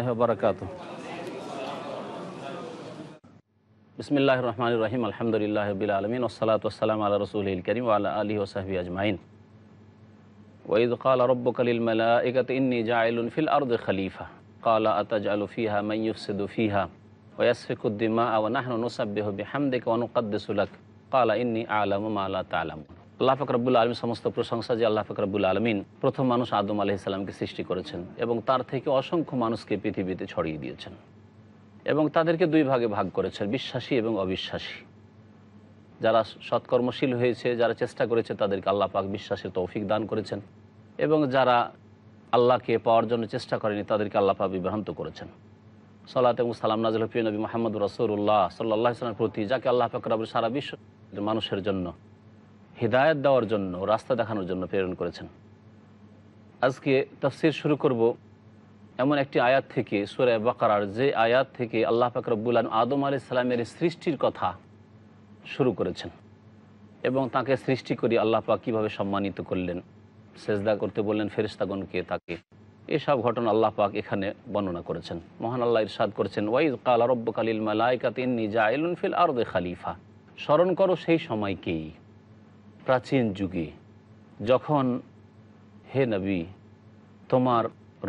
الله وبركاته بسم الله الرحمن الرحيم الحمد لله رب العالمين والصلاة والسلام على رسوله الكريم وعلى اله وصحبه اجمعين وَإِذْ قَالَ رَبُّكَ لِلْمَلَائِكَةِ إِنِّي جاعل فِي الْأَرْضِ خَلِيفَةً قَالَ أَتَجْعَلُ فِيهَا مَنْ يُفْسِدُ فِيهَا وَيَسْفِكُ الدِّمَاءَ وَنَحْنُ نُسَبِّهُ بِحَمْدِكَ وَنُقَدِّسُ لَكَ قَالَ إِنِّي أَعْلَمُ مَا لَا تَعْلَمُونَ আল্লাহ ফকরাবুল আলমী সমস্ত প্রশংসা যে আল্লাহ ফকরাবুল আলমিন প্রথম মানুষ আদম আলি ইসলামকে সৃষ্টি করেছেন এবং তার থেকে অসংখ্য মানুষকে পৃথিবীতে ছড়িয়ে দিয়েছেন এবং তাদেরকে দুই ভাগে ভাগ করেছেন বিশ্বাসী এবং অবিশ্বাসী যারা সৎকর্মশীল হয়েছে যারা চেষ্টা করেছে তাদেরকে আল্লাহ পাক বিশ্বাসের তৌফিক দান করেছেন এবং যারা আল্লাহকে পাওয়ার জন্য চেষ্টা করেনি তাদেরকে আল্লাহ পাক বিভ্রান্ত করেছেন সাল্লাহ এবং সালাম নাজল হফিনবী নবী মোহাম্মদ রসুল্লাহ সাল্লাহ ইসলামের প্রতি যাকে আল্লাহ পাক রাবুল সারা বিশ্ব মানুষের জন্য হৃদায়ত দেওয়ার জন্য রাস্তা দেখানোর জন্য প্রেরণ করেছেন আজকে তফসির শুরু করব এমন একটি আয়াত থেকে সুরে বাকার যে আয়াত থেকে আল্লাহ ফাকরবুল আদম আলি সালামের সৃষ্টির কথা শুরু করেছেন এবং তাকে সৃষ্টি করি আল্লাহ পাক কীভাবে সম্মানিত করলেন সেজদা করতে বললেন ফেরিস্তাগণকে তাকে এসব ঘটনা আল্লাহ পাক এখানে বর্ণনা করেছেন মহান আল্লাহ ইরশাদ করেছেন ওয়াইজ কাল আরব্য কালিল মালাইকাত নিজা আইলুন ফিল আরদে খালিফা স্মরণ করো সেই সময়কেই প্রাচীন যুগে যখন হে নবী তোমার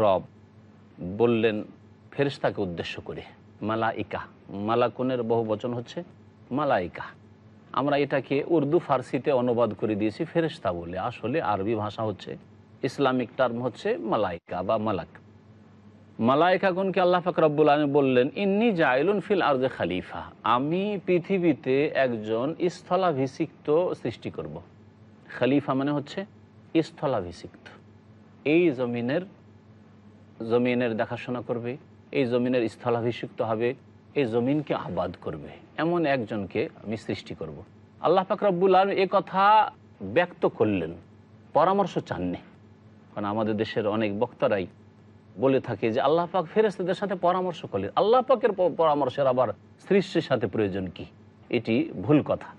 রব বললেন ফেরিস্তাকে উদ্দেশ্য করে মালাইকা মালাকুনের বহু বচন হচ্ছে মালাইকা আমরা এটাকে উর্দু ফার্সিতে অনুবাদ করে দিয়েছি ফেরিস্তা বলে আসলে আরবি ভাষা হচ্ছে ইসলামিক টার্ম হচ্ছে মালাইকা বা মালাক মালায়কাগুনকে আল্লাহ ফাকরাবুল আলম বললেন ইন্নি জাইলুন ফিল আর্জে খালিফা আমি পৃথিবীতে একজন স্থলাভিষিক্ত সৃষ্টি করব। খালিফা মানে হচ্ছে স্থলাভিষিক্ত এই জমিনের জমিনের দেখাশোনা করবে এই জমিনের স্থলাভিষিক্ত হবে এই জমিনকে আবাদ করবে এমন একজনকে আমি সৃষ্টি করব। আল্লাহ ফাকরাবুল আলম এ কথা ব্যক্ত করলেন পরামর্শ চাননি কারণ আমাদের দেশের অনেক বক্তারাই বলে থাকে যে আল্লাহ পাক ফেরেস্তাদের সাথে পরামর্শ করলে আল্লাহ পাকের পরামর্শের আবার সৃষ্টির সাথে প্রয়োজন কি এটি ভুল কথা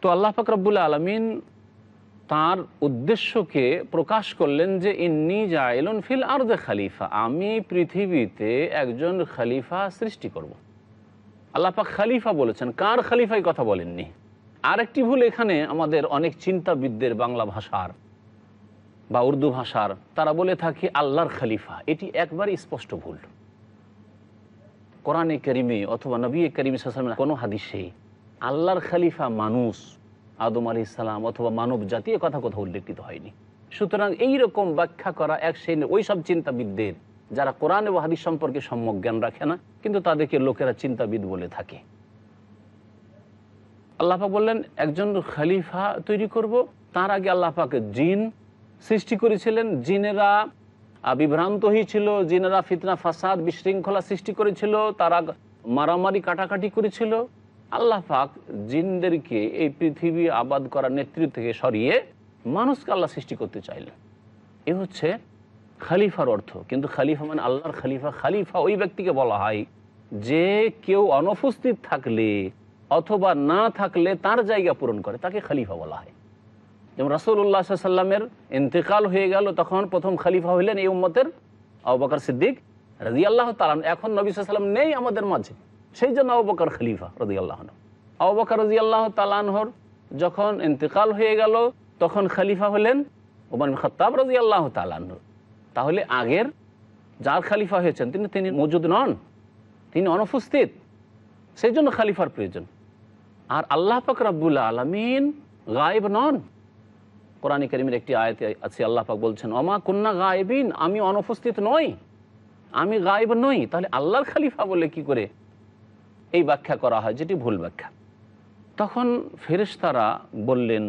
তো আল্লাহ পাক রব্বুল আলমিন তার উদ্দেশ্যকে প্রকাশ করলেন যে ইন্নি জাইলন ফিল আর্দে খালিফা আমি পৃথিবীতে একজন খালিফা সৃষ্টি করব। পাক খালিফা বলেছেন কার খালিফাই কথা বলেননি আরেকটি ভুল এখানে আমাদের অনেক চিন্তাবিদদের বাংলা ভাষার বা উর্দু ভাষার তারা বলে থাকে আল্লাহর খালিফা এটি একবারে স্পষ্ট ভুল কোরআনে করিমে অথবা নবী করিম কোনো হাদিসে আল্লাহর খালিফা মানুষ আদম আলি ইসালাম অথবা মানব জাতীয় কথা কোথাও উল্লেখিত হয়নি সুতরাং এইরকম ব্যাখ্যা করা এক সেই ওই সব চিন্তাবিদদের যারা কোরআন ও হাদিস সম্পর্কে সম্যক জ্ঞান রাখে না কিন্তু তাদেরকে লোকেরা চিন্তাবিদ বলে থাকে আল্লাহা বললেন একজন খালিফা তৈরি করব তার আগে আল্লাহাকে জিন সৃষ্টি করেছিলেন জিনেরা বিভ্রান্ত হয়েছিল জিনেরা ফিতনা ফাসাদ বিশৃঙ্খলা সৃষ্টি করেছিল তারা মারামারি কাটাকাটি করেছিল আল্লাহ পাক জিনদেরকে এই পৃথিবী আবাদ করার নেতৃত্ব থেকে সরিয়ে মানুষকে আল্লাহ সৃষ্টি করতে চাইলেন এ হচ্ছে খালিফার অর্থ কিন্তু খালিফা মানে আল্লাহর খালিফা খালিফা ওই ব্যক্তিকে বলা হয় যে কেউ অনুপস্থিত থাকলে অথবা না থাকলে তার জায়গা পূরণ করে তাকে খালিফা বলা হয় যেমন রাসুল্লাহ সাল্লামের ইন্তেকাল হয়ে গেল তখন প্রথম খালিফা হইলেন এই উম্মতের আবাকর সিদ্দিক রাজি আল্লাহ তালাম এখন নবী সাল্লাম নেই আমাদের মাঝে সেই জন্য আবাকর খালিফা রাজি আল্লাহ আবাকর রাজি আল্লাহ তালানহর যখন ইন্তেকাল হয়ে গেল তখন খালিফা হলেন ওমান খত্তাব রাজি আল্লাহ তালানহর তাহলে আগের যার খালিফা হয়েছেন তিনি তিনি মজুদ নন তিনি অনুপস্থিত সেই জন্য খালিফার প্রয়োজন আর আল্লাহ পাক রাব্বুল আলমিন গায়েব নন কোরআন করিমের একটি আয়াত আছে আল্লাহ পাক বলছেন অমা কন্যা গায়েবিন আমি অনুপস্থিত নই আমি গায়েব নই তাহলে আল্লাহর খালিফা বলে কি করে এই ব্যাখ্যা করা হয় যেটি ভুল ব্যাখ্যা তখন ফেরেশতারা বললেন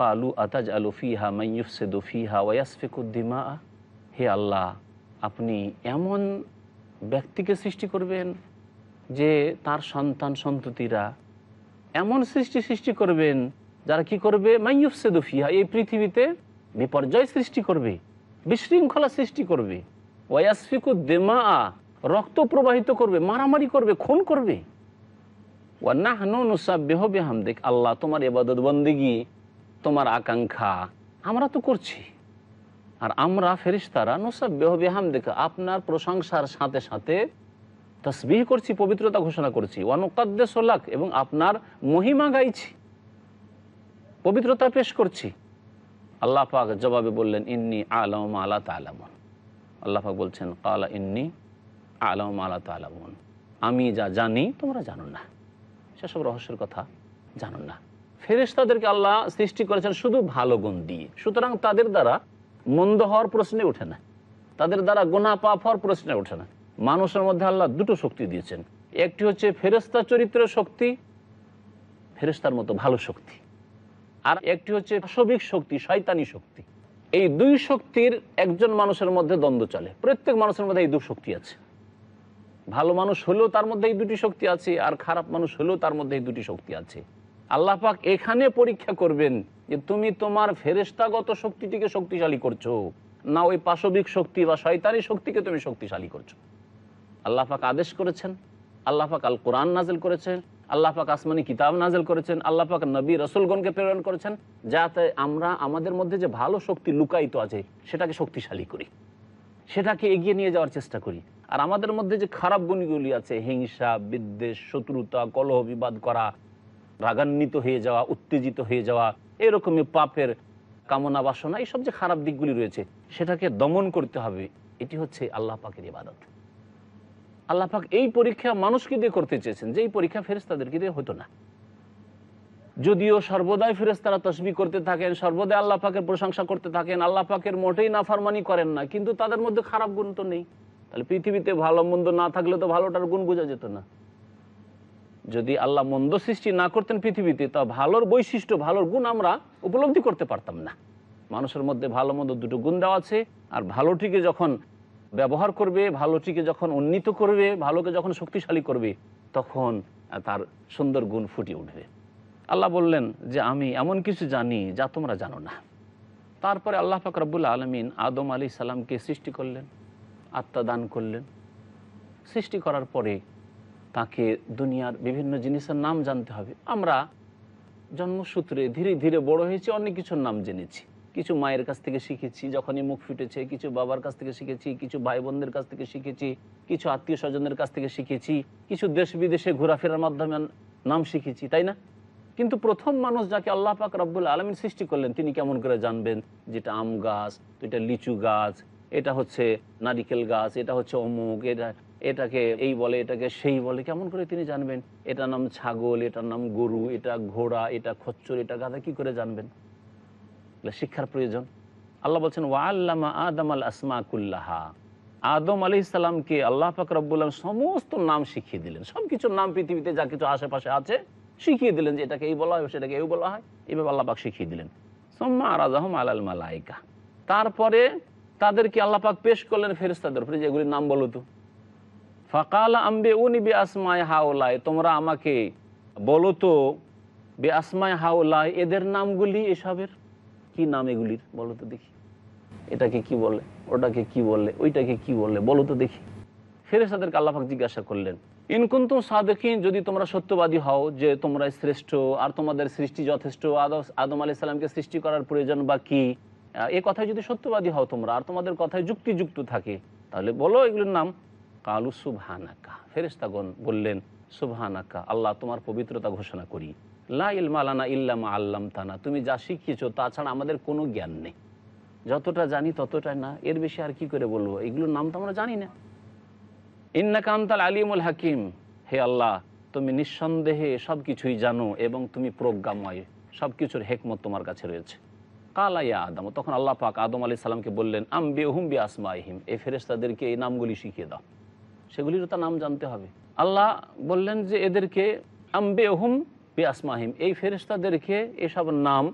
কালু আতাজ আলু ফিহা মাইয়ুফসেদু ফিহা ওয়াসফিকুদ্দিমা হে আল্লাহ আপনি এমন ব্যক্তিকে সৃষ্টি করবেন যে তার সন্তান সন্ততিরা এমন সৃষ্টি সৃষ্টি করবেন যারা কি করবে মাইয়ুফ এই পৃথিবীতে বিপর্যয় সৃষ্টি করবে বিশৃঙ্খলা সৃষ্টি করবে ওয়াসফিকু দেমা রক্ত প্রবাহিত করবে মারামারি করবে খুন করবে দেখ আল্লাহ তোমার এবাদত বন্দিগি তোমার আকাঙ্ক্ষা আমরা তো করছি আর আমরা ফেরিস্তারা বেহাম দেখ আপনার প্রশংসার সাথে সাথে তসবিহ করছি পবিত্রতা ঘোষণা করছি ওয়ানুকাদ্দেসোলাক এবং আপনার মহিমা গাইছি পবিত্রতা পেশ করছি আল্লাহ পাক জবাবে বললেন ইন্নি আলম আলা তালামন আল্লাহ পাক বলছেন কালা ইন্নি আলম আলা তালামন আমি যা জানি তোমরা জানো না সেসব রহস্যের কথা জানো না ফেরেস তাদেরকে আল্লাহ সৃষ্টি করেছেন শুধু ভালো গুণ দিয়ে সুতরাং তাদের দ্বারা মন্দ হওয়ার প্রশ্নে ওঠে না তাদের দ্বারা গোনা পাপ হওয়ার প্রশ্নে ওঠে না মানুষের মধ্যে আল্লাহ দুটো শক্তি দিয়েছেন একটি হচ্ছে ফেরেস্তা চরিত্র শক্তি ফেরেস্তার মতো ভালো শক্তি আর একটি হচ্ছে পাশবিক শক্তি শয়তানি শক্তি এই দুই শক্তির একজন মানুষের মধ্যে দ্বন্দ্ব চলে প্রত্যেক মানুষের মধ্যে এই দু শক্তি আছে ভালো মানুষ হলেও তার মধ্যে এই দুটি শক্তি আছে আর খারাপ মানুষ হলেও তার মধ্যে এই দুটি শক্তি আছে আল্লাহ পাক এখানে পরীক্ষা করবেন যে তুমি তোমার ফেরেস্তাগত শক্তিটিকে শক্তিশালী করছো না ওই পাশবিক শক্তি বা শয়তানি শক্তিকে তুমি শক্তিশালী করছো আল্লাহ পাক আদেশ করেছেন আল্লাহ পাক আল কোরআন নাজেল করেছেন আল্লাহ পাক আসমানি কিতাব নাজেল করেছেন আল্লাহ পাক নবী রসুলগণকে প্রেরণ করেছেন যাতে আমরা আমাদের মধ্যে যে ভালো শক্তি লুকায়িত আছে সেটাকে শক্তিশালী করি সেটাকে এগিয়ে নিয়ে যাওয়ার চেষ্টা করি আর আমাদের মধ্যে যে খারাপ গুণগুলি আছে হিংসা বিদ্বেষ শত্রুতা কলহ বিবাদ করা রাগান্বিত হয়ে যাওয়া উত্তেজিত হয়ে যাওয়া এরকমই পাপের কামনা বাসনা এইসব যে খারাপ দিকগুলি রয়েছে সেটাকে দমন করতে হবে এটি হচ্ছে আল্লাহ পাকের ইবাদত আল্লাহাক এই পরীক্ষা মানুষকে দিয়ে করতে চেয়েছেন যে এই পরীক্ষা ফেরেস্তাদেরকে দিয়ে হতো না যদিও সর্বদাই ফেরেস্তারা তসবি করতে থাকেন সর্বদাই আল্লাহাকের প্রশংসা করতে থাকেন আল্লাহাকের মোটেই নাফারমানি করেন না কিন্তু তাদের মধ্যে খারাপ গুণ তো নেই তাহলে পৃথিবীতে ভালো মন্দ না থাকলে তো ভালোটার গুণ বোঝা যেত না যদি আল্লাহ মন্দ সৃষ্টি না করতেন পৃথিবীতে তা ভালোর বৈশিষ্ট্য ভালোর গুণ আমরা উপলব্ধি করতে পারতাম না মানুষের মধ্যে ভালো মন্দ দুটো গুণ দেওয়া আছে আর ভালোটিকে যখন ব্যবহার করবে ভালোটিকে যখন উন্নীত করবে ভালোকে যখন শক্তিশালী করবে তখন তার সুন্দর গুণ ফুটিয়ে উঠবে আল্লাহ বললেন যে আমি এমন কিছু জানি যা তোমরা জানো না তারপরে আল্লাহ ফাকরাবুল্লা আলমিন আদম আলী সালামকে সৃষ্টি করলেন আত্মা দান করলেন সৃষ্টি করার পরে তাকে দুনিয়ার বিভিন্ন জিনিসের নাম জানতে হবে আমরা জন্মসূত্রে ধীরে ধীরে বড় হয়েছি অনেক কিছুর নাম জেনেছি কিছু মায়ের কাছ থেকে শিখেছি যখনই মুখ ফুটেছে কিছু বাবার কাছ থেকে শিখেছি কিছু ভাই বোনদের কাছ থেকে শিখেছি কিছু আত্মীয় স্বজনদের কাছ থেকে শিখেছি কিছু দেশ বিদেশে ঘোরাফেরার মাধ্যমে নাম শিখেছি তাই না কিন্তু প্রথম মানুষ যাকে আল্লাহ পাক রব্বুল আলমিন সৃষ্টি করলেন তিনি কেমন করে জানবেন যেটা আম গাছ এটা লিচু গাছ এটা হচ্ছে নারিকেল গাছ এটা হচ্ছে অমুক এটা এটাকে এই বলে এটাকে সেই বলে কেমন করে তিনি জানবেন এটার নাম ছাগল এটার নাম গরু এটা ঘোড়া এটা খচ্চর এটা গাধা কি করে জানবেন শিক্ষার প্রয়োজন আল্লাহ বলছেন ওয়া আদম আল আসমা কুল্লাহা আদম আলি ইসলামকে আল্লাহ ফাকরাবুল্লাম সমস্ত নাম শিখিয়ে দিলেন সব কিছুর নাম পৃথিবীতে যা কিছু আশেপাশে আছে শিখিয়ে দিলেন যে এটাকে এই বলা হয় সেটাকে এই বলা হয় এইভাবে আল্লাহ পাক শিখিয়ে দিলেন সোম্মা আরাজাহম আলাল মালাইকা তারপরে তাদেরকে আল্লাহ পাক পেশ করলেন ফেরিস্তাদের উপরে যেগুলির নাম বলো তো ফাকাল আম্বে বে আসমায় হাওলায় তোমরা আমাকে বলো তো বে আসমায় হাওলায় এদের নামগুলি এসবের কি নাম এগুলির বলো তো দেখি এটাকে কি বলে ওটাকে কি বলে ওইটাকে কি বলে বলো তো দেখি ফেরেস্তাদেরকে আল্লাহাক জিজ্ঞাসা করলেন ইনকুন্তু সাদেখিন যদি তোমরা সত্যবাদী হও যে তোমরা শ্রেষ্ঠ আর তোমাদের সৃষ্টি যথেষ্ট আদম আলি সাল্লামকে সৃষ্টি করার প্রয়োজন বা কি এ কথায় যদি সত্যবাদী হও তোমরা আর তোমাদের কথায় যুক্তিযুক্ত থাকে তাহলে বলো এগুলোর নাম কালু সুবহানাকা ফেরেস্তাগণ বললেন সুবহানাকা আল্লাহ তোমার পবিত্রতা ঘোষণা করি লা ইলমালানা ইল্লামা আল্লাম তানা তুমি যা শিখিয়েছ তাছাড়া আমাদের কোনো জ্ঞান নেই যতটা জানি ততটা না এর বেশি আর কি করে বলবো এগুলোর নাম তো আমরা জানি না ইন্না কান্তাল আলিমুল হাকিম হে আল্লাহ তুমি নিঃসন্দেহে সব কিছুই জানো এবং তুমি প্রজ্ঞাময় সব কিছুর হেকমত তোমার কাছে রয়েছে কালাইয়া আদম তখন আল্লাহ পাক আদম আলি সাল্লামকে বললেন আম্বি হুম্বি আসমাইহিম এই ফেরেস্তাদেরকে এই নামগুলি শিখিয়ে দাও সেগুলিরও তার নাম জানতে হবে আল্লাহ বললেন যে এদেরকে আম হুম বেআসমাহিম এই ফেরিস্তাদেরকে এসব নাম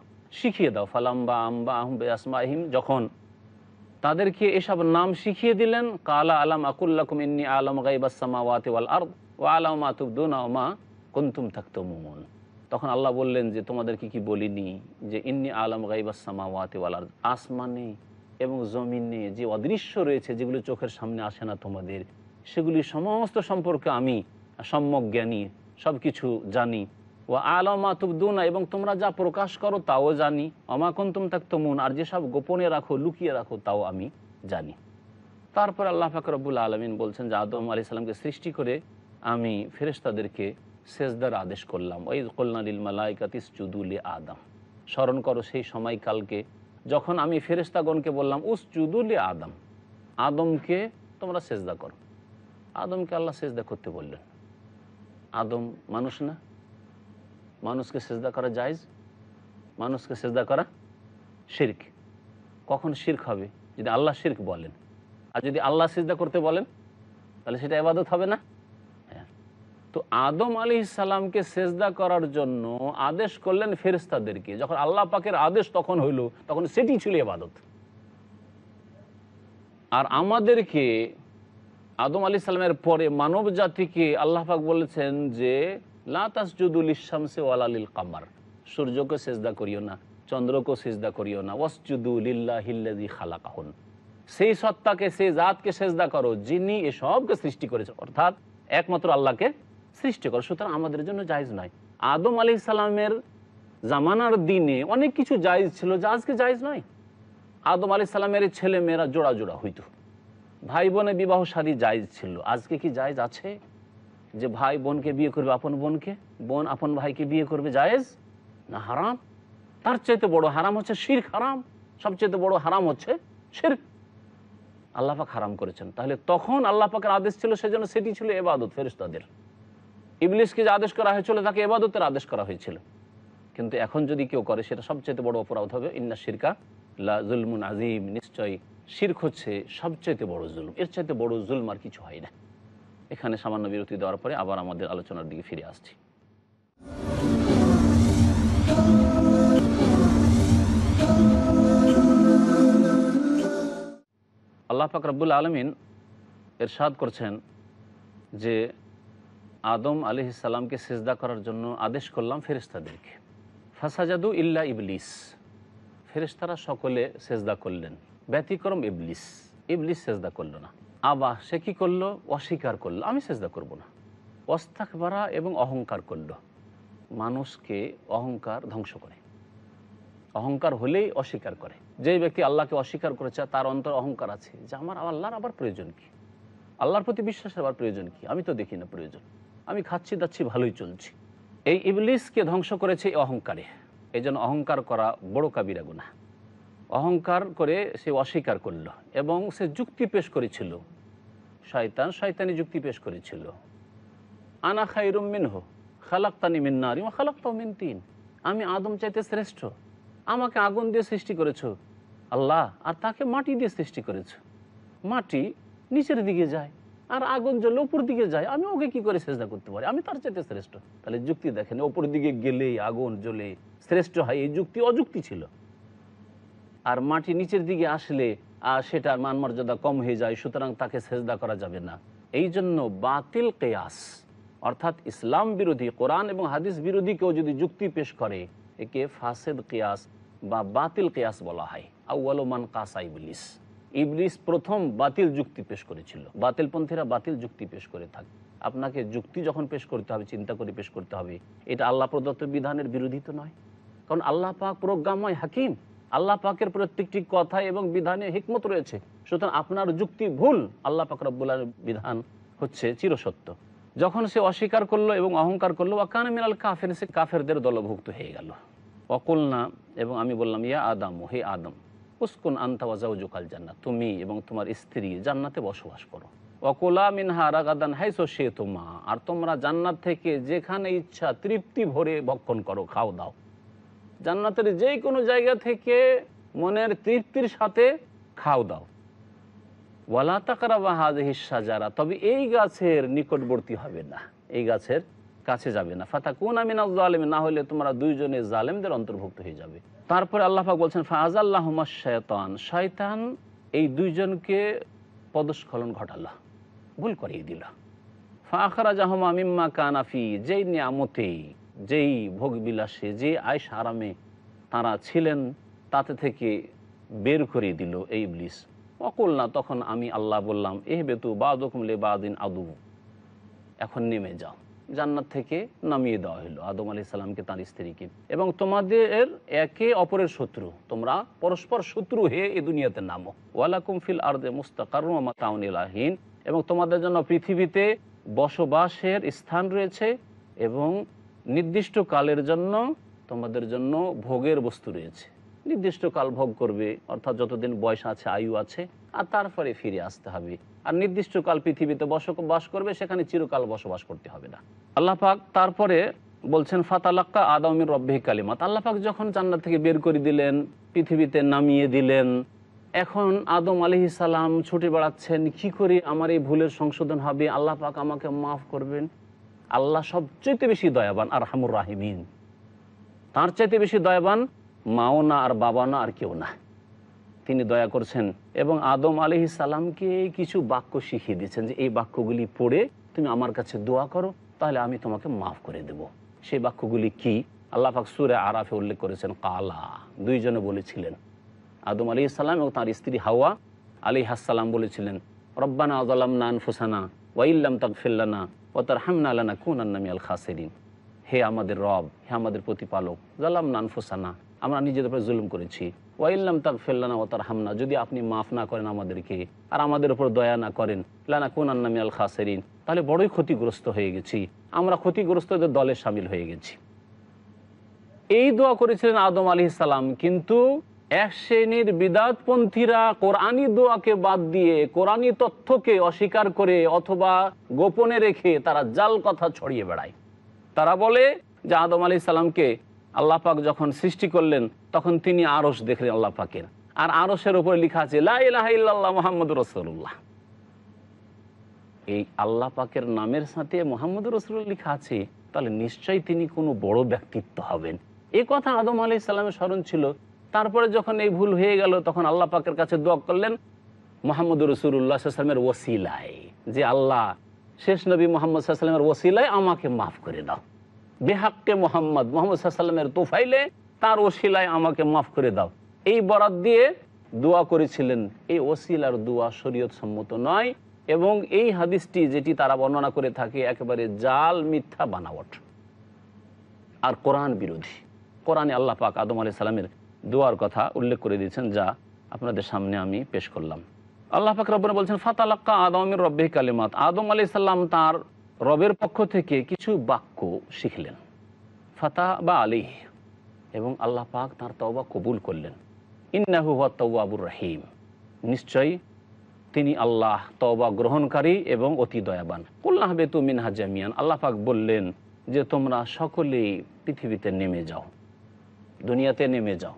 শিখিয়ে দাও ফালাম্বা আম্বা আহম বেআসমাহিম যখন তাদেরকে এসব নাম শিখিয়ে দিলেন কালা আলাম আকুল্লাকুম ইন্নি আলম গাইবাসামাওয়াতি ওয়াল আর ও আলাম না মা কুন্তুম মোমন তখন আল্লাহ বললেন যে তোমাদেরকে কি বলিনি যে ইন্নি আলম গাইবাসামাওয়াতি ওয়াল আর আসমানে এবং জমিনে যে অদৃশ্য রয়েছে যেগুলো চোখের সামনে আসে না তোমাদের সেগুলি সমস্ত সম্পর্কে আমি সম্যক জ্ঞানী সব কিছু জানি ও আলমা তুবদুনা এবং তোমরা যা প্রকাশ করো তাও জানি অমাকুন অমাকন্তুম তাক্তমুন আর যেসব গোপনে রাখো লুকিয়ে রাখো তাও আমি জানি তারপর আল্লাহ ফাকরবুল আলমিন বলছেন যে আদম আলি সাল্লামকে সৃষ্টি করে আমি ফেরেশতাদেরকে সেজদার আদেশ করলাম ওই কল্যাণীল মালাইকাতিস চুদুলি আদম স্মরণ করো সেই সময়কালকে যখন আমি ফেরেস্তাগণকে বললাম উস চুদুলি আদম আদমকে তোমরা সেজদা করো আদমকে আল্লাহ সেজদা করতে বললেন আদম মানুষ না মানুষকে সেজদা করা জায়জ মানুষকে সেজদা করা শির্ক কখন শির্ক হবে যদি আল্লাহ শির্ক বলেন আর যদি আল্লাহ সেজদা করতে বলেন তাহলে সেটা এবাদত হবে না হ্যাঁ। তো আদম আলি সালামকে সেজদা করার জন্য আদেশ করলেন ফেরিস্তাদেরকে যখন আল্লাহ পাকের আদেশ তখন হইল তখন সেটি ছিল এবাদত আর আমাদেরকে আদম আলি সালামের পরে মানব জাতিকে আল্লাহ পাক বলেছেন যে লাতাসজুদুল ইসামসে ওয়ালালিল কামার সূর্যকে সেজদা করিও না চন্দ্রকে সেজদা করিও না ওয়াসজুদুলিল্লাহিল্লাজি খালাকাহন সেই সত্তাকে সেই জাতকে সেজদা করো যিনি এসবকে সৃষ্টি করেছে অর্থাৎ একমাত্র আল্লাহকে সৃষ্টি করো সুতরাং আমাদের জন্য জায়জ নয় আদম আলি সালামের জামানার দিনে অনেক কিছু জায়জ ছিল যা আজকে জায়জ নয় আদম আলি সালামের ছেলে মেয়েরা জোড়া জোড়া হইত ভাই বোনে বিবাহ সারি জায়জ ছিল আজকে কি জায়জ আছে যে ভাই বোনকে বিয়ে করবে আপন বোনকে বোন আপন ভাইকে বিয়ে করবে জায়েজ না হারাম তার চাইতে বড় হারাম হচ্ছে শির্ক হারাম সবচেয়ে বড় হারাম হচ্ছে শির্ক আল্লাপাক হারাম করেছেন তাহলে তখন আল্লাপাকের আদেশ ছিল সেজন্য সেটি ছিল এবাদত ফেরিস্তাদের ইবলিশকে যে আদেশ করা হয়েছিল তাকে এবাদতের আদেশ করা হয়েছিল কিন্তু এখন যদি কেউ করে সেটা সবচেয়ে বড় অপরাধ হবে ইন্না শিরকা লা জুলমুন আজিম নিশ্চয়ই শির্ক হচ্ছে সবচেয়ে বড় জুলুম এর চাইতে বড় জুলম আর কিছু হয় না এখানে সামান্য বিরতি দেওয়ার পরে আবার আমাদের আলোচনার দিকে ফিরে আসছি আল্লাহ পাক রব্বুল আলমিন এরশাদ করছেন যে আদম আলি ইসাল্লামকে সেজদা করার জন্য আদেশ করলাম ফেরিস্তাদেরকে ফাসাজাদু ইল্লা ইবলিস ফেরিস্তারা সকলে সেজদা করলেন ব্যতিক্রম ইবলিস ইবলিস সেজদা করল না আবা সে কি করলো অস্বীকার করলো আমি সেজদা করব না অস্তাক বাড়া এবং অহংকার করল মানুষকে অহংকার ধ্বংস করে অহংকার হলেই অস্বীকার করে যে ব্যক্তি আল্লাহকে অস্বীকার করেছে তার অন্তর অহংকার আছে যে আমার আল্লাহর আবার প্রয়োজন কি আল্লাহর প্রতি বিশ্বাসের আবার প্রয়োজন কি আমি তো দেখি না প্রয়োজন আমি খাচ্ছি দাচ্ছি ভালোই চলছি এই ইবলিসকে ধ্বংস করেছে অহংকারে এই জন্য অহংকার করা বড় কাবিরা গুণা অহংকার করে সে অস্বীকার করল এবং সে যুক্তি পেশ করেছিল শয়তান শয়তানি যুক্তি পেশ করেছিল আনা খাইরুম মিনহ খালাক্তানি মিন্নারি ও খালাক্তাও মিন তিন আমি আদম চাইতে শ্রেষ্ঠ আমাকে আগুন দিয়ে সৃষ্টি করেছো আল্লাহ আর তাকে মাটি দিয়ে সৃষ্টি করেছো মাটি নিচের দিকে যায় আর আগুন জ্বলে ওপর দিকে যায় আমি ওকে কি করে চেষ্টা করতে পারি আমি তার চাইতে শ্রেষ্ঠ তাহলে যুক্তি দেখেন ওপর দিকে গেলে আগুন জ্বলে শ্রেষ্ঠ হয় এই যুক্তি অযুক্তি ছিল আর মাটি নিচের দিকে আসলে সেটার মান মর্যাদা কম হয়ে যায় সুতরাং তাকে সেজদা করা যাবে না এই জন্য বাতিল কেয়াস অর্থাৎ ইসলাম বিরোধী কোরআন এবং হাদিস বিরোধী কেউ যদি যুক্তি পেশ করে একে ফাসেদ কেয়াস বা বাতিল কেয়াস বলা হয় আউ্বালমান কাসা ইবলিস ইবলিস প্রথম বাতিল যুক্তি পেশ করেছিল বাতিলপন্থীরা বাতিল যুক্তি পেশ করে থাকে আপনাকে যুক্তি যখন পেশ করতে হবে চিন্তা করে পেশ করতে হবে এটা আল্লাহ প্রদত্ত বিধানের বিরোধী তো নয় কারণ আল্লাহ পাক প্রজ্ঞাময় হাকিম আল্লাহ পাকের প্রত্যেকটি কথা এবং বিধানে হিকমত রয়েছে সুতরাং আপনার যুক্তি ভুল আল্লাহ পাক রব্বুল্লার বিধান হচ্ছে চিরসত্য যখন সে অস্বীকার করলো এবং অহংকার করলো ওয়াকান মিনাল কাফের সে কাফেরদের দলভুক্ত হয়ে গেল না এবং আমি বললাম ইয়া আদাম হে আদম উস্কুন আন্তাওয়াজাও জোকাল জান্নাত তুমি এবং তোমার স্ত্রী জান্নাতে বসবাস করো অকোলা মিনহা রাগাদান হাইসো সে তোমা আর তোমরা জান্নাত থেকে যেখানে ইচ্ছা তৃপ্তি ভরে ভক্ষণ করো খাও দাও জান্নাতের যে কোনো জায়গা থেকে মনের তৃপ্তির সাথে খাও দাও ওয়ালা তাকারা বা হিসা যারা তবে এই গাছের নিকটবর্তী হবে না এই গাছের কাছে যাবে না ফাতা কোন আমিন না হলে তোমরা দুইজনে জালেমদের অন্তর্ভুক্ত হয়ে যাবে তারপরে আল্লাহাক বলছেন ফাজ আল্লাহ শয়তান শয়তান এই দুইজনকে পদস্খলন ঘটাল ভুল করিয়ে দিল আখরা জাহমা মিম্মা কানাফি যেই নিয়ামতেই যেই ভোগবিলাসে যে আয়স আরামে তারা ছিলেন তাতে থেকে বের করে দিল এই অকল না তখন আমি আল্লাহ বললাম এহ বেতু বা বাদিন আদু এখন নেমে যাও জান্নাত থেকে নামিয়ে দেওয়া হলো আদম আলি সাল্লামকে তার স্ত্রীকে এবং তোমাদের একে অপরের শত্রু তোমরা পরস্পর শত্রু হয়ে এ দুনিয়াতে নামো ওয়ালাকুম ফিল আর্দে মুস্তাকারুমা তাউনিলাহীন এবং তোমাদের জন্য পৃথিবীতে বসবাসের স্থান রয়েছে এবং নির্দিষ্ট কালের জন্য তোমাদের জন্য ভোগের বস্তু রয়েছে নির্দিষ্ট কাল ভোগ করবে অর্থাৎ যতদিন বয়স আছে আয়ু আছে আর তারপরে ফিরে আসতে হবে আর নির্দিষ্ট কাল পৃথিবীতে বসবাস করবে সেখানে চিরকাল বসবাস করতে হবে না আল্লাহ পাক তারপরে বলছেন ফাতালাক্কা আদামির রব্বে কালিমাত আল্লাহ পাক যখন জান্নাত থেকে বের করে দিলেন পৃথিবীতে নামিয়ে দিলেন এখন আদম আলহি সালাম ছুটে বেড়াচ্ছেন কি করে আমার এই ভুলের সংশোধন হবে আল্লাহ পাক আমাকে মাফ করবেন আল্লাহ সবচেয়ে বেশি দয়াবান আর হামুর রাহিমিন তার চাইতে বেশি দয়াবান মাও না আর বাবা না আর কেউ না তিনি দয়া করছেন এবং আদম আলি সালামকে কিছু বাক্য শিখিয়ে দিয়েছেন যে এই বাক্যগুলি পড়ে তুমি আমার কাছে দোয়া করো তাহলে আমি তোমাকে মাফ করে দেব সেই বাক্যগুলি কি আল্লাহ ফাকসুরে আরাফে উল্লেখ করেছেন কালা দুইজনে বলেছিলেন আদম আলি সালাম এবং তার স্ত্রী হাওয়া আলি হাসালাম বলেছিলেন রব্বানা আজালাম নান ফুসানা ওয়াইল্লাম তাকফিল্লানা ও তার হামনা আলানা কুন আন্নামি আল খাসেরিন হে আমাদের রব হে আমাদের প্রতিপালক জালাম নানফুসানা আমরা নিজেদের উপরে জুলুম করেছি ওয়াইল্লাম তাক ফেল্লানা ও তার হামনা যদি আপনি মাফ না করেন আমাদেরকে আর আমাদের উপর দয়া না করেন লানা কোন আন্নামি আল খাসেরিন তাহলে বড়ই ক্ষতিগ্রস্ত হয়ে গেছি আমরা ক্ষতিগ্রস্তদের দলে সামিল হয়ে গেছি এই দোয়া করেছিলেন আদম আলি সালাম কিন্তু এক শ্রেণীর বিদাতপন্থীরা কোরআনি দোয়াকে বাদ দিয়ে কোরআনি তথ্যকে অস্বীকার করে অথবা গোপনে রেখে তারা জাল কথা ছড়িয়ে বেড়ায় তারা বলে যে আদম আলি সাল্লামকে আল্লাপাক যখন সৃষ্টি করলেন তখন তিনি আরস দেখলেন আল্লাপাকের আর আরসের উপরে লিখা আছে লাহ মোহাম্মদ রসুল্লাহ এই আল্লাহ পাকের নামের সাথে মোহাম্মদ রসুল লিখা আছে তাহলে নিশ্চয়ই তিনি কোনো বড় ব্যক্তিত্ব হবেন এ কথা আদম আলি সাল্লামের স্মরণ ছিল তারপরে যখন এই ভুল হয়ে গেল তখন আল্লাহ পাকের কাছে দোয়া করলেন মোহাম্মদ রসুল্লাহ সাল্লামের ওসিলায় যে আল্লাহ শেষ নবী মোহাম্মদ সাল্লামের ওসিলায় আমাকে মাফ করে দাও বেহাক্কে মোহাম্মদ মোহাম্মদ সাল্লামের তোফাইলে তার ওসিলায় আমাকে মাফ করে দাও এই বরাত দিয়ে দোয়া করেছিলেন এই ওসিলার দোয়া শরীয়ত সম্মত নয় এবং এই হাদিসটি যেটি তারা বর্ণনা করে থাকে একেবারে জাল মিথ্যা বানাওয়ট আর কোরআন বিরোধী কোরআনে আল্লাহ পাক আদম আলি দোয়ার কথা উল্লেখ করে দিয়েছেন যা আপনাদের সামনে আমি পেশ করলাম আল্লাহ রব্বানা বলছেন ফাতালাক্কা আদমের রব্বে কালিমাত আদম আলি সাল্লাম তার রবের পক্ষ থেকে কিছু বাক্য শিখলেন ফাতা বা আলিহ এবং আল্লাহ পাক তাঁর তওবা কবুল করলেন ইন্নাহু হওয়া তৌবাবুর রাহিম নিশ্চয়ই তিনি আল্লাহ তওবা গ্রহণকারী এবং অতি দয়াবান কুল্লাহ বেতু মিনহা জামিয়ান আল্লাহ পাক বললেন যে তোমরা সকলেই পৃথিবীতে নেমে যাও দুনিয়াতে নেমে যাও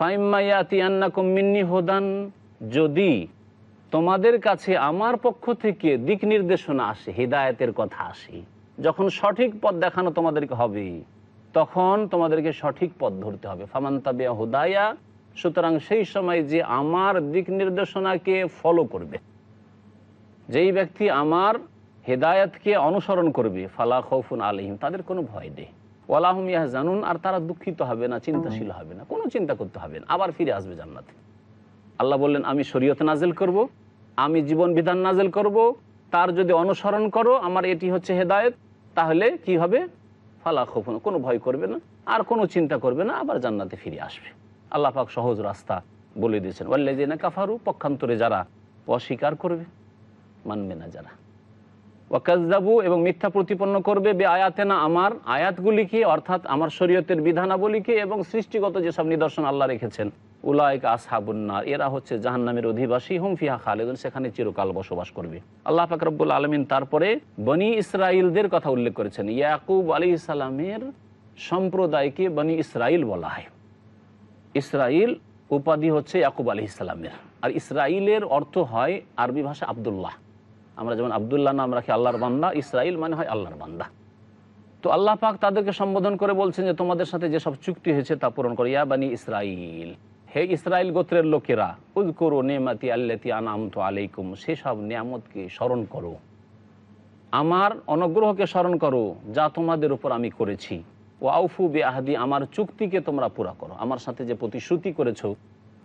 হোদান যদি তোমাদের কাছে আমার পক্ষ থেকে দিক নির্দেশনা আসে হৃদায়তের কথা আসে যখন সঠিক পথ দেখানো তোমাদেরকে হবে তখন তোমাদেরকে সঠিক পথ ধরতে হবে ফামান্তাবিয়া হুদায়া সুতরাং সেই সময় যে আমার দিক নির্দেশনাকে ফলো করবে যেই ব্যক্তি আমার হেদায়তকে অনুসরণ করবে ফালা খৌফুন আলহিম তাদের কোনো ভয় নেই ওয়ালাহুম ইয়াহ জানুন আর তারা দুঃখিত হবে না চিন্তাশীল হবে না কোনো চিন্তা করতে হবে না আবার ফিরে আসবে জান্নাতে আল্লাহ বললেন আমি শরীয়ত নাজেল করব। আমি জীবন বিধান নাজেল করব। তার যদি অনুসরণ করো আমার এটি হচ্ছে হেদায়ত তাহলে কি হবে ফালা খোফন কোনো ভয় করবে না আর কোনো চিন্তা করবে না আবার জান্নাতে ফিরে আসবে আল্লাহ পাক সহজ রাস্তা বলে দিয়েছেন না কাফারু পক্ষান্তরে যারা অস্বীকার করবে মানবে না যারা ওয়াকাজাবু এবং মিথ্যা প্রতিপন্ন করবে বে আয়াতে না আমার আয়াতগুলিকে অর্থাৎ আমার শরীয়তের বিধানাবলীকে এবং সৃষ্টিগত যেসব নিদর্শন আল্লাহ রেখেছেন উলায়ক আসহাবুন্নার এরা হচ্ছে জাহান্নামের অধিবাসী হুমফিয়া খালেদুন সেখানে চিরকাল বসবাস করবে আল্লাহ ফাকরবুল আলমিন তারপরে বনি ইসরায়েলদের কথা উল্লেখ করেছেন ইয়াকুব আলী ইসালামের সম্প্রদায়কে বনি ইসরায়েল বলা হয় ইসরায়েল উপাধি হচ্ছে ইয়াকুব আলী ইসলামের আর ইসরায়েলের অর্থ হয় আরবি ভাষা আবদুল্লাহ আমরা যেমন আবদুল্লাহ নাম রাখি আল্লাহর বান্দা ইসরায়েল মানে হয় আল্লাহর বান্দা তো আল্লাহ পাক তাদেরকে সম্বোধন করে বলছেন যে তোমাদের সাথে যেসব চুক্তি হয়েছে তা পূরণ করো বানি ইসরাইল হে ইসরায়েল গোত্রের লোকেরা উদ করো নেমাতি আল্লাতি তো আলাইকুম সেসব নিয়ামতকে স্মরণ করো আমার অনুগ্রহকে স্মরণ করো যা তোমাদের উপর আমি করেছি ও আউফু বে আহাদি আমার চুক্তিকে তোমরা পুরা করো আমার সাথে যে প্রতিশ্রুতি করেছো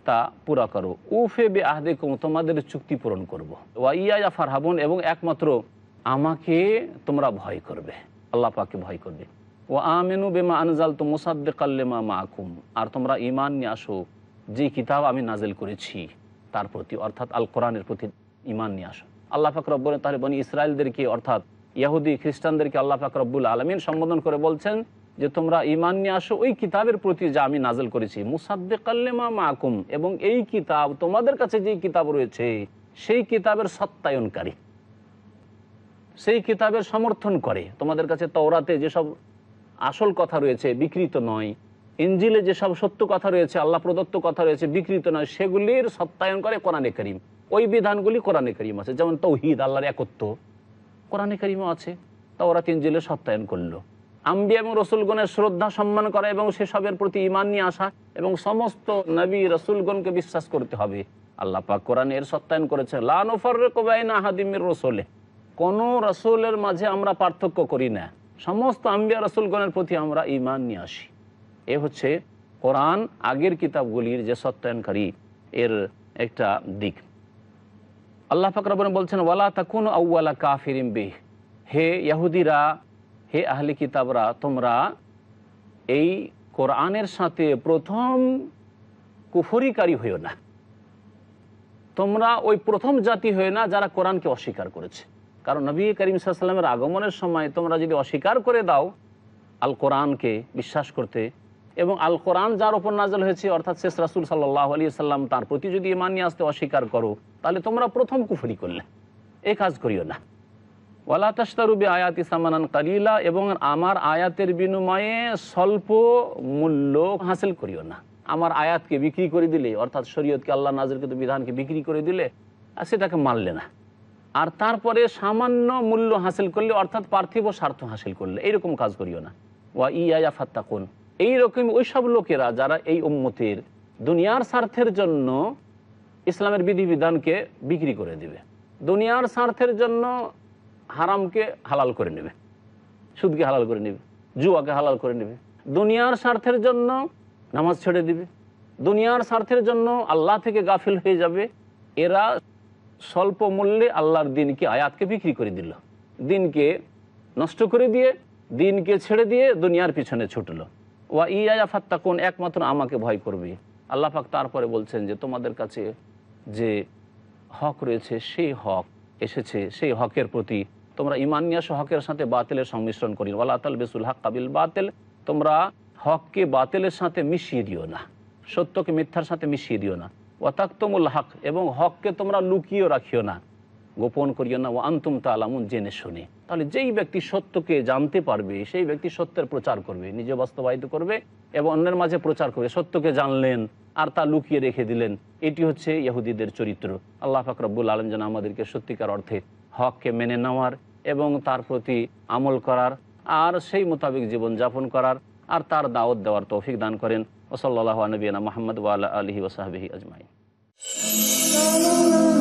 তা পুরা করো উফে বে আহদে কুম তোমাদের চুক্তি পূরণ করবো ওয়া ইয়া হাবুন এবং একমাত্র আমাকে তোমরা ভয় করবে আল্লাহ পাকে ভয় করবে ও আমেনু বেমা আনজাল তো কাল্লে মা আকুম আর তোমরা ইমান নিয়ে আসো যে কিতাব আমি নাজেল করেছি তার প্রতি অর্থাৎ আল কোরআনের প্রতি ইমান নিয়ে আসো আল্লাহ পাক রব্বুল তাহলে বনি ইসরায়েলদেরকে অর্থাৎ ইয়াহুদি খ্রিস্টানদেরকে আল্লাহ পাক রব্বুল আলমিন সম্বোধন করে বলছেন যে তোমরা ইমান নিয়ে আসো ওই কিতাবের প্রতি যা আমি নাজল করেছি মুসাদ্দে কাল্লেমা মাকুম এবং এই কিতাব তোমাদের কাছে যে কিতাব রয়েছে সেই কিতাবের সত্যায়নকারী সেই কিতাবের সমর্থন করে তোমাদের কাছে তওরাতে যেসব আসল কথা রয়েছে বিকৃত নয় ইঞ্জিলে যেসব সত্য কথা রয়েছে আল্লাহ প্রদত্ত কথা রয়েছে বিকৃত নয় সেগুলির সত্যায়ন করে কোরআনে করিম ওই বিধানগুলি কোরআনে করিম আছে যেমন তৌহিদ আল্লাহর একত্ব কোরআনে করিমও আছে তাওরাত ইঞ্জিলে সত্যায়ন করলো আম্বিয়া এবং রসুলগণের শ্রদ্ধা সম্মান করা এবং সেসবের প্রতি ইমান নিয়ে আসা এবং সমস্ত নবী রসুলগণকে বিশ্বাস করতে হবে আল্লাহ পাক কোরআন এর সত্যায়ন করেছে লানফর কোবাইনা কোনো রসুলের মাঝে আমরা পার্থক্য করি না সমস্ত আম্বিয়া রসুলগণের প্রতি আমরা ইমান নিয়ে আসি এ হচ্ছে কোরআন আগের কিতাবগুলির যে সত্যায়নকারী এর একটা দিক আল্লাহ ফাকরাবন বলছেন ওয়ালা তাকুন আউ্লা কাফিরিম বিহ হে ইয়াহুদিরা হে আহলি কিতাবরা তোমরা এই কোরআনের সাথে প্রথম কুফরিকারী হইও না তোমরা ওই প্রথম জাতি হয়ে না যারা কোরআনকে অস্বীকার করেছে কারণ নবী করিম সাহাশাল্লামের আগমনের সময় তোমরা যদি অস্বীকার করে দাও আল কোরআনকে বিশ্বাস করতে এবং আল কোরআন যার ওপর নাজল হয়েছে অর্থাৎ শেষ রাসুল সাল্লাহ আলী সাল্লাম তার প্রতি যদি মানিয়ে আসতে অস্বীকার করো তাহলে তোমরা প্রথম কুফরি করলে এ কাজ করিও না ওয়ালা তাস্তারুবি আয়াতি সামানান কালিলা এবং আমার আয়াতের বিনিময়ে স্বল্প মূল্য হাসিল করিও না আমার আয়াতকে বিক্রি করে দিলে অর্থাৎ শরীয়তকে আল্লাহ নাজিরকে বিধানকে বিক্রি করে দিলে আর সেটাকে মানলে না আর তারপরে সামান্য মূল্য হাসিল করলে অর্থাৎ পার্থিব স্বার্থ হাসিল করলে এইরকম কাজ করিও না ওয়া ইয়া কোন এইরকম ওইসব লোকেরা যারা এই উন্মতির দুনিয়ার স্বার্থের জন্য ইসলামের বিধিবিধানকে বিক্রি করে দিবে দুনিয়ার স্বার্থের জন্য হারামকে হালাল করে নেবে সুদকে হালাল করে নেবে জুয়াকে হালাল করে নেবে দুনিয়ার স্বার্থের জন্য নামাজ ছেড়ে দিবে দুনিয়ার স্বার্থের জন্য আল্লাহ থেকে গাফিল হয়ে যাবে এরা স্বল্প মূল্যে আল্লাহর দিনকে আয়াতকে বিক্রি করে দিল দিনকে নষ্ট করে দিয়ে দিনকে ছেড়ে দিয়ে দুনিয়ার পিছনে ছুটলো ওয়া ই আয়া ফাত্তা কোন একমাত্র আমাকে ভয় করবে আল্লাহ পাক তারপরে বলছেন যে তোমাদের কাছে যে হক রয়েছে সেই হক এসেছে সেই হকের প্রতি তোমরা ইমানিয়া হকের সাথে বাতিলের সংমিশ্রণ করি ওয়ালা তাল বেসুল হক কাবিল বাতিল তোমরা হককে বাতিলের সাথে মিশিয়ে দিও না সত্যকে মিথ্যার সাথে মিশিয়ে দিও না ওয়াতাক্তমুল হক এবং হককে তোমরা লুকিয়েও রাখিও না গোপন করিও না ও আন্তুম তালামুন জেনে শুনে তাহলে যেই ব্যক্তি সত্যকে জানতে পারবে সেই ব্যক্তি সত্যের প্রচার করবে নিজে বাস্তবায়িত করবে এবং অন্যের মাঝে প্রচার করবে সত্যকে জানলেন আর তা লুকিয়ে রেখে দিলেন এটি হচ্ছে ইহুদিদের চরিত্র আল্লাহ ফাকরবুল আলম যেন আমাদেরকে সত্যিকার অর্থে হককে মেনে নেওয়ার এবং তার প্রতি আমল করার আর সেই মোতাবেক জীবনযাপন করার আর তার দাওয়াত দেওয়ার তৌফিক দান করেন ওসল্লাহ নবীনা মোহাম্মদ ওয়াল আলহি ওসাহাবিহি আজমাইন